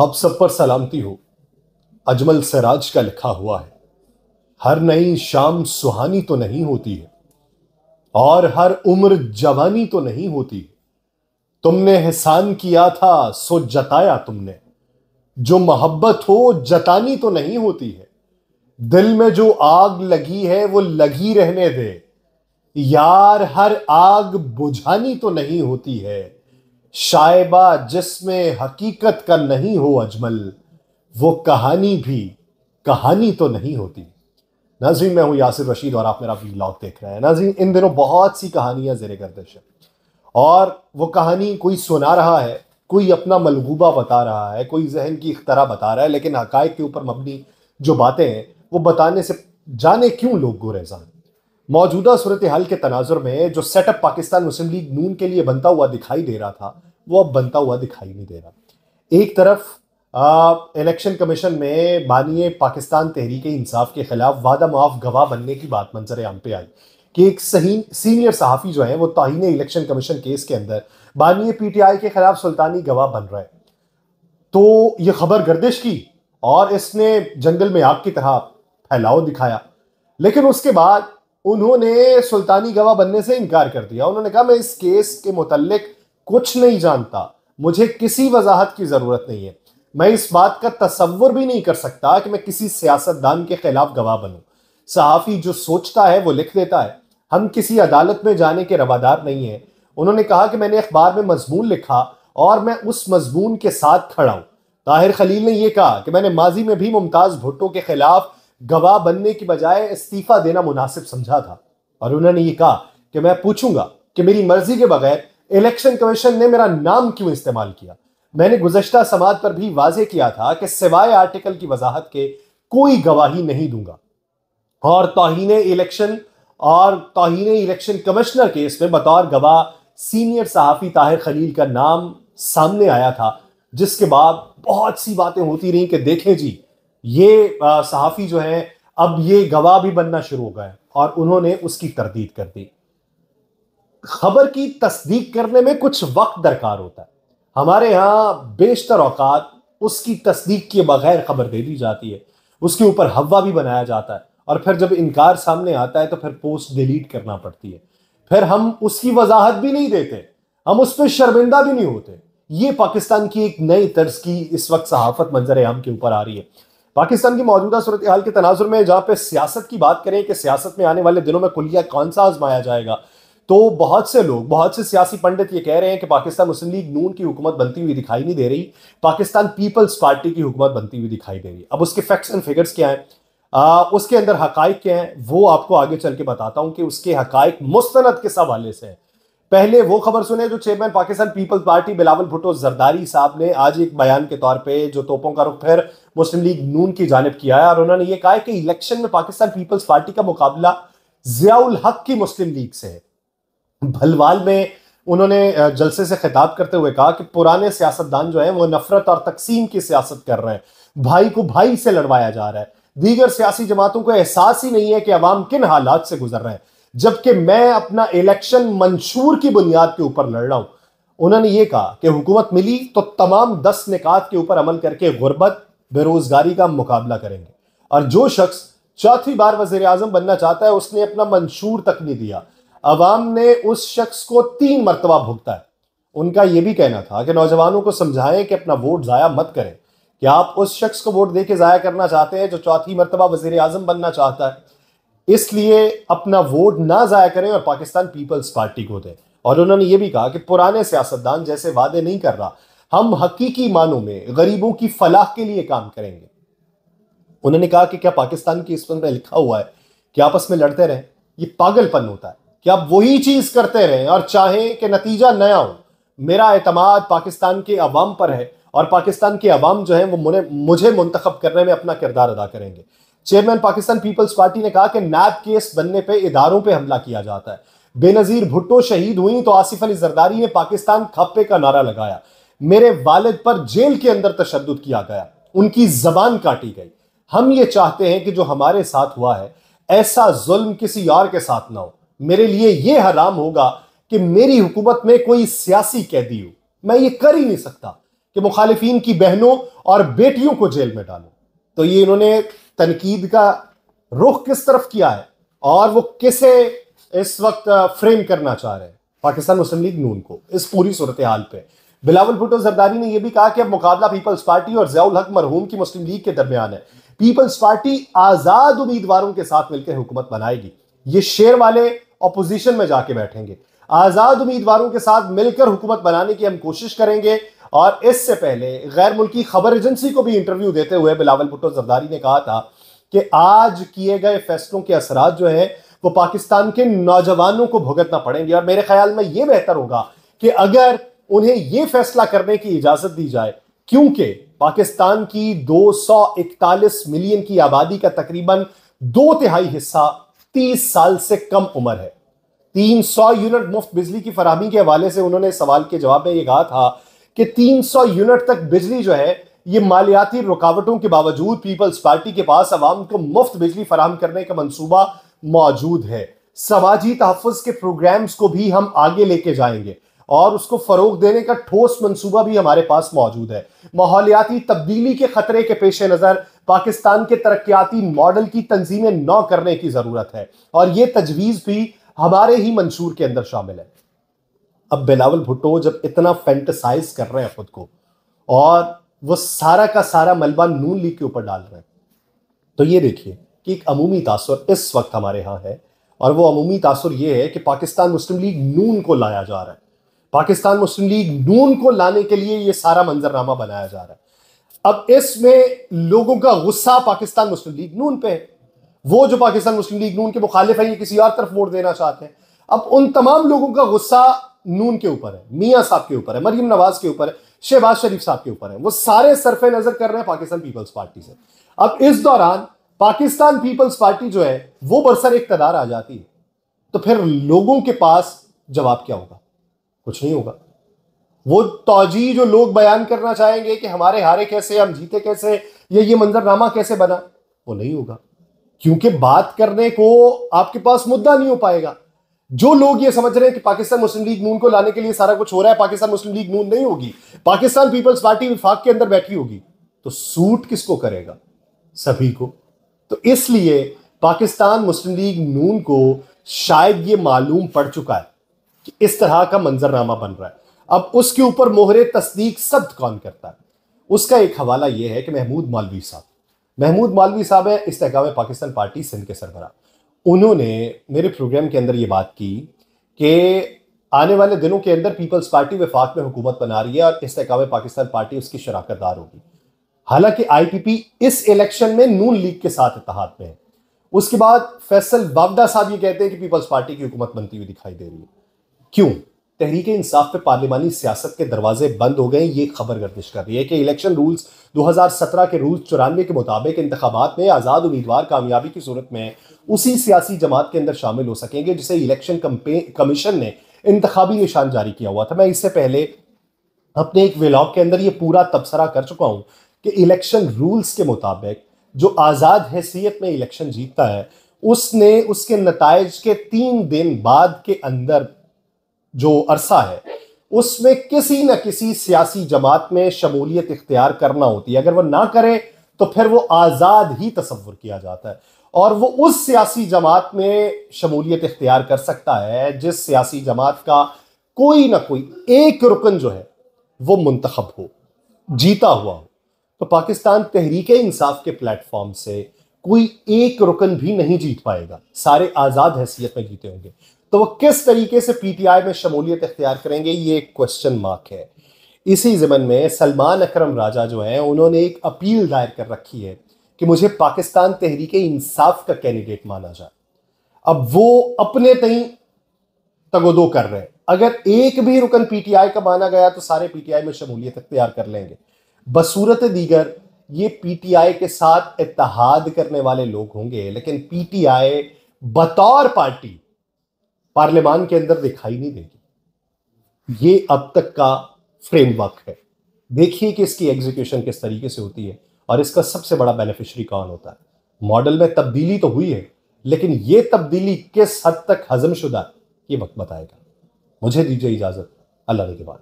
आप सब पर सलामती हो अजमल सराज का लिखा हुआ है हर नई शाम सुहानी तो नहीं होती है और हर उम्र जवानी तो नहीं होती तुमने एहसान किया था सो जताया तुमने जो मोहब्बत हो जतानी तो नहीं होती है दिल में जो आग लगी है वो लगी रहने दे यार हर आग बुझानी तो नहीं होती है शायबा जिसमें हकीकत का नहीं हो अजमल वो कहानी भी कहानी तो नहीं होती नाजीन मैं हूँ यासिर रशीद और आप मेरा ब्लॉग देख रहे हैं नाजीन इन दिनों बहुत सी कहानियाँ जेरे गर्दिश है और वो कहानी कोई सुना रहा है कोई अपना मलगूबा बता रहा है कोई जहन की इख्तरा बता रहा है लेकिन हक के ऊपर मबनी जो बातें हैं वो बताने से जाने क्यों लोग गुरेजान मौजूदा सूरत हाल के तनाजुर में जो सेटअप पाकिस्तान मुस्लिम लीग नून के लिए बनता हुआ दिखाई दे रहा था वो अब बनता हुआ दिखाई नहीं दे रहा एक तरफ इलेक्शन कमीशन में बानिए पाकिस्तान तहरीक इंसाफ के खिलाफ वादा मुआफ गवाह बनने की बात मंजर आम पे आई कि एक सही सीनियर सहाफ़ी जो है वो ताहिन इलेक्शन कमीशन केस के अंदर बानिए पीटीआई के खिलाफ सुल्तानी गवाह बन रहा है तो ये खबर गर्दिश की और इसने जंगल में आग की तरह फैलाव दिखाया लेकिन उसके बाद उन्होंने सुल्तानी गवाह बनने से इनकार कर दिया उन्होंने कहा मैं इस केस के मुतलक कुछ नहीं जानता मुझे किसी वजाहत की ज़रूरत नहीं है मैं इस बात का तस्वुर भी नहीं कर सकता कि मैं किसी सियासतदान के खिलाफ गवाह बनूं सहाफ़ी जो सोचता है वो लिख देता है हम किसी अदालत में जाने के रवादार नहीं है उन्होंने कहा कि मैंने अखबार में मजमून लिखा और मैं उस मजमून के साथ खड़ा हूं ताहिर खलील ने यह कहा कि मैंने माजी में भी मुमताज़ भुट्टो के खिलाफ गवाह बनने की बजाय इस्तीफा देना मुनासिब समझा था और उन्होंने ये कहा कि मैं पूछूंगा कि मेरी मर्जी के बगैर इलेक्शन कमीशन ने मेरा नाम क्यों इस्तेमाल किया मैंने गुजशत समाज पर भी वाजे किया था कि सिवाय आर्टिकल की वजाहत के कोई गवाही नहीं दूंगा और तोहन इलेक्शन और तोहन इलेक्शन कमिश्नर केस में बतौर गवाह सीनियर सहाफ़ी ताहिर खलील का नाम सामने आया था जिसके बाद बहुत सी बातें होती रहीं कि देखें जी ये सहाफ़ी जो है अब ये गवाह भी बनना शुरू हो गए और उन्होंने उसकी तरदीद कर दी खबर की तस्दीक करने में कुछ वक्त दरकार होता है हमारे यहाँ बेशतर औकात उसकी तस्दीक के बगैर खबर दे दी जाती है उसके ऊपर हवा भी बनाया जाता है और फिर जब इनकार सामने आता है तो फिर पोस्ट डिलीट करना पड़ती है फिर हम उसकी वजाहत भी नहीं देते हम उस पर शर्मिंदा भी नहीं होते ये पाकिस्तान की एक नई तर्ज की इस वक्त सहाफत मंजर आम के ऊपर आ रही है पाकिस्तान की मौजूदा सूरत हाल के तनाजुर में जहाँ पे सियासत की बात करें कि सियासत में आने वाले दिनों में कुलिया कौन सा आजमाया जाएगा तो बहुत से लोग बहुत से सियासी पंडित ये कह रहे हैं कि पाकिस्तान मुस्लिम लीग नून की हुकूमत बनती हुई दिखाई नहीं दे रही पाकिस्तान पीपल्स पार्टी की हुकूमत बनती हुई दिखाई दे रही है अब उसके फैक्ट्स एंड फिगर्स क्या हैं उसके अंदर हकाइक क्या हैं वो आपको आगे चल के बताता हूँ कि उसके हकाइक मुस्तनद किस हवाले से हैं पहले वो खबर सुने जो चेयरमैन पाकिस्तान पीपल्स पार्टी बिलावल भुट्टो जरदारी साहब ने आज एक बयान के तौर पे जो तोपों का रुख फिर मुस्लिम लीग नून की जानब किया है और उन्होंने ये कहा कि इलेक्शन में पाकिस्तान पीपल्स पार्टी का मुकाबला जियाउल हक की मुस्लिम लीग से है भलवाल में उन्होंने जलसे से खिताब करते हुए कहा कि पुराने सियासतदान जो है वो नफरत और तकसीम की सियासत कर रहे हैं भाई को भाई से लड़वाया जा रहा है दीगर सियासी जमातों को एहसास ही नहीं है कि अवाम किन हालात से गुजर रहे हैं जबकि मैं अपना इलेक्शन मंशूर की बुनियाद के ऊपर लड़ रहा हूं उन्होंने यह कहा कि हुकूमत मिली तो तमाम दस निकात के ऊपर अमल करके गुर्बत बेरोजगारी का मुकाबला करेंगे और जो शख्स चौथी बार वजीर अजम बनना चाहता है उसने अपना मंशूर तक नहीं दिया अवाम ने उस शख्स को तीन मरतबा भुगता है उनका यह भी कहना था कि नौजवानों को समझाएं कि अपना वोट ज़ाया मत करें कि आप उस शख्स को वोट दे के ज़ाया करना चाहते हैं जो चौथी मरतबा वजीर अजम बनना चाहता है इसलिए अपना वोट ना ज़ाया करें और पाकिस्तान पीपल्स पार्टी को दें और उन्होंने ये भी कहा कि पुराने सियासतदान जैसे वादे नहीं कर रहा हम हकीकी मानों में गरीबों की फलाह के लिए काम करेंगे उन्होंने कहा कि क्या पाकिस्तान की इस पर लिखा हुआ है कि आपस में लड़ते रहें ये पागलपन होता है कि आप वही चीज करते रहें और चाहें कि नतीजा नया हो मेरा अतमाद पाकिस्तान के अवाम पर है और पाकिस्तान के अवाम जो है वो मुझे मुझे मुंतखब करने में अपना किरदार अदा करेंगे चेयरमैन पाकिस्तान पीपल्स पार्टी ने कहा कि नैब केस बनने पे इधारों पे हमला किया जाता है बेनजीर भुट्टो शहीद हुई तो आसिफ अली जरदारी ने पाकिस्तान खप्पे का नारा लगाया मेरे वालिद पर जेल के अंदर तशद किया गया उनकी जबान काटी गई हम ये चाहते हैं कि जो हमारे साथ हुआ है ऐसा जुल्म किसी और के साथ ना हो मेरे लिए यह हराम होगा कि मेरी हुकूमत में कोई सियासी कैदी हो मैं ये कर ही नहीं सकता कि मुखालिफिन की बहनों और बेटियों को जेल में डालू तो ये इन्होंने तनकीद का रुख किस तरफ किया है और वो किसे इस वक्त फ्रेम करना चाह रहे हैं पाकिस्तान मुस्लिम लीग नून को इस पूरी सूरत हाल पे बिलावल भुटो जरदारी ने यह भी कहा कि अब मुकाबला पीपल्स पार्टी और जयाउल हक मरहूम की मुस्लिम लीग के दरमियान है पीपल्स पार्टी आज़ाद उम्मीदवारों के साथ मिलकर हुकूमत बनाएगी ये शेर वाले अपोजिशन में जाके बैठेंगे आज़ाद उम्मीदवारों के साथ मिलकर हुकूमत बनाने की हम कोशिश करेंगे और इससे पहले गैर मुल्की खबर एजेंसी को भी इंटरव्यू देते हुए बिलावल भुट्टो जरदारी ने कहा था कि आज किए गए फैसलों के असरा जो हैं वो पाकिस्तान के नौजवानों को भुगतना पड़ेंगे और मेरे ख्याल में ये बेहतर होगा कि अगर उन्हें ये फैसला करने की इजाज़त दी जाए क्योंकि पाकिस्तान की 241 मिलियन की आबादी का तकरीबन दो तिहाई हिस्सा 30 साल से कम उम्र है 300 यूनिट मुफ्त बिजली की फरहमी के हवाले से उन्होंने सवाल के जवाब में यह कहा था कि 300 यूनिट तक बिजली जो है ये मालियाती रुकावटों के बावजूद पीपल्स पार्टी के पास आवाम को मुफ्त बिजली फराहम करने का मनसूबा मौजूद है समाजी तहफ़ के प्रोग्राम्स को भी हम आगे लेके जाएंगे और उसको फ़रोग देने का ठोस मनसूबा भी हमारे पास मौजूद है माहौलियाती तब्दीली के ख़तरे के पेश नज़र पाकिस्तान के तरक्याती मॉडल की तंजीमें नौ करने की ज़रूरत है और ये तजवीज़ भी हमारे ही मंशूर के अंदर शामिल है अब बिलावल भुट्टो जब इतना फैंटसाइज कर रहे हैं खुद को और वो सारा का सारा मलबा नून लीग के ऊपर डाल रहे हैं तो ये देखिए कि एक अमूमी तासर इस वक्त हमारे यहाँ है और वो अमूमी तासर ये है कि पाकिस्तान मुस्लिम लीग नून को लाया जा रहा है पाकिस्तान मुस्लिम लीग नून को लाने के लिए ये सारा मंजरनामा बनाया जा रहा है अब इसमें लोगों का गुस्सा पाकिस्तान मुस्लिम लीग नून पे है वो जो पाकिस्तान मुस्लिम लीग नून के मुखालिफ है ये किसी और तरफ वोट देना चाहते हैं अब उन तमाम लोगों का गुस्सा नून के ऊपर है मियाँ साहब के ऊपर है मरीम नवाज के ऊपर है शहबाज शरीफ साहब के ऊपर है वो सारे सरफे नजर कर रहे हैं पाकिस्तान पीपल्स पार्टी से अब इस दौरान पाकिस्तान पीपल्स पार्टी जो है वो बरसर इकतदार आ जाती है तो फिर लोगों के पास जवाब क्या होगा कुछ नहीं होगा वो तोजी जो लोग बयान करना चाहेंगे कि हमारे हारे कैसे हम जीते कैसे ये ये मंजरनामा कैसे बना वो नहीं होगा क्योंकि बात करने को आपके पास मुद्दा नहीं हो पाएगा जो लोग ये समझ रहे हैं कि पाकिस्तान मुस्लिम लीग नून को लाने के लिए सारा कुछ हो रहा है पाकिस्तान मुस्लिम लीग नून नहीं होगी पाकिस्तान पीपल्स पार्टी विफाक के अंदर बैठी होगी तो सूट किसको करेगा सभी को तो इसलिए पाकिस्तान मुस्लिम लीग नून को शायद ये मालूम पड़ चुका है कि इस तरह का मंजरनामा बन रहा है अब उसके ऊपर मोहरे तस्दीक सब्द कौन करता है उसका एक हवाला यह है कि महमूद मालवी साहब महमूद मालवी साहब है इस्तेकाम पाकिस्तान पार्टी सिंध के सरबरा उन्होंने मेरे प्रोग्राम के अंदर ये बात की कि आने वाले दिनों के अंदर पीपल्स पार्टी वफाक में हुकूमत बना रही है और इस तकाम पाकिस्तान पार्टी उसकी शराकत दार होगी हालांकि आईपीपी इस इलेक्शन में नून लीग के साथ इतिहाद में है उसके बाद फैसल बावडा साहब ये कहते हैं कि पीपल्स पार्टी की हुकूमत बनती हुई दिखाई दे रही है क्यों तहरीक इंसाफ पे पार्लियामानी सियासत के दरवाजे बंद हो गए ये खबर गर्दिश कर रही है कि इलेक्शन रूल्स 2017 के रूल्स चौरानवे के मुताबिक इंतबात में आज़ाद उम्मीदवार कामयाबी की सूरत में उसी सियासी जमात के अंदर शामिल हो सकेंगे जिसे इलेक्शन कमीशन ने इंतबी निशान जारी किया हुआ था मैं इससे पहले अपने एक विलॉग के अंदर ये पूरा तबसरा कर चुका हूँ कि इलेक्शन रूल्स के मुताबिक जो आज़ाद हैसियत में इलेक्शन जीतता है उसने उसके नतज के तीन दिन बाद के अंदर जो अरसा है उसमें किसी न किसी सियासी जमात में शमूलियत इख्तियार करना होती है अगर वह ना करे तो फिर वो आज़ाद ही तस्वुर किया जाता है और वो उस सियासी जमात में शमूलियत इख्तियार कर सकता है जिस सियासी जमात का कोई ना कोई एक रुकन जो है वो मुंतखब हो जीता हुआ हो तो पाकिस्तान तहरीक इंसाफ के प्लेटफॉर्म से कोई एक रुकन भी नहीं जीत पाएगा सारे आज़ाद हैसियत में जीते होंगे तो वो किस तरीके से पीटीआई में शमूलियत इख्तियार करेंगे ये एक क्वेश्चन मार्क है इसी ज़मन में सलमान अकरम राजा जो हैं उन्होंने एक अपील दायर कर रखी है कि मुझे पाकिस्तान तहरीक इंसाफ का कैंडिडेट माना जाए अब वो अपने तई तगोदो कर रहे हैं अगर एक भी रुकन पीटीआई का माना गया तो सारे पीटीआई में शमूलियत इख्तियार कर लेंगे बसूरत दीगर ये पीटीआई के साथ इतहाद करने वाले लोग होंगे लेकिन पीटीआई बतौर पार्टी पार्लियामान के अंदर दिखाई नहीं देगी ये अब तक का फ्रेमवर्क है देखिए कि इसकी एग्जीक्यूशन किस तरीके से होती है और इसका सबसे बड़ा बेनिफिशरी कौन होता है मॉडल में तब्दीली तो हुई है लेकिन यह तब्दीली किस हद तक हजमशुदा ये वक्त बताएगा मुझे दीजिए इजाज़त अल्लाह के बाद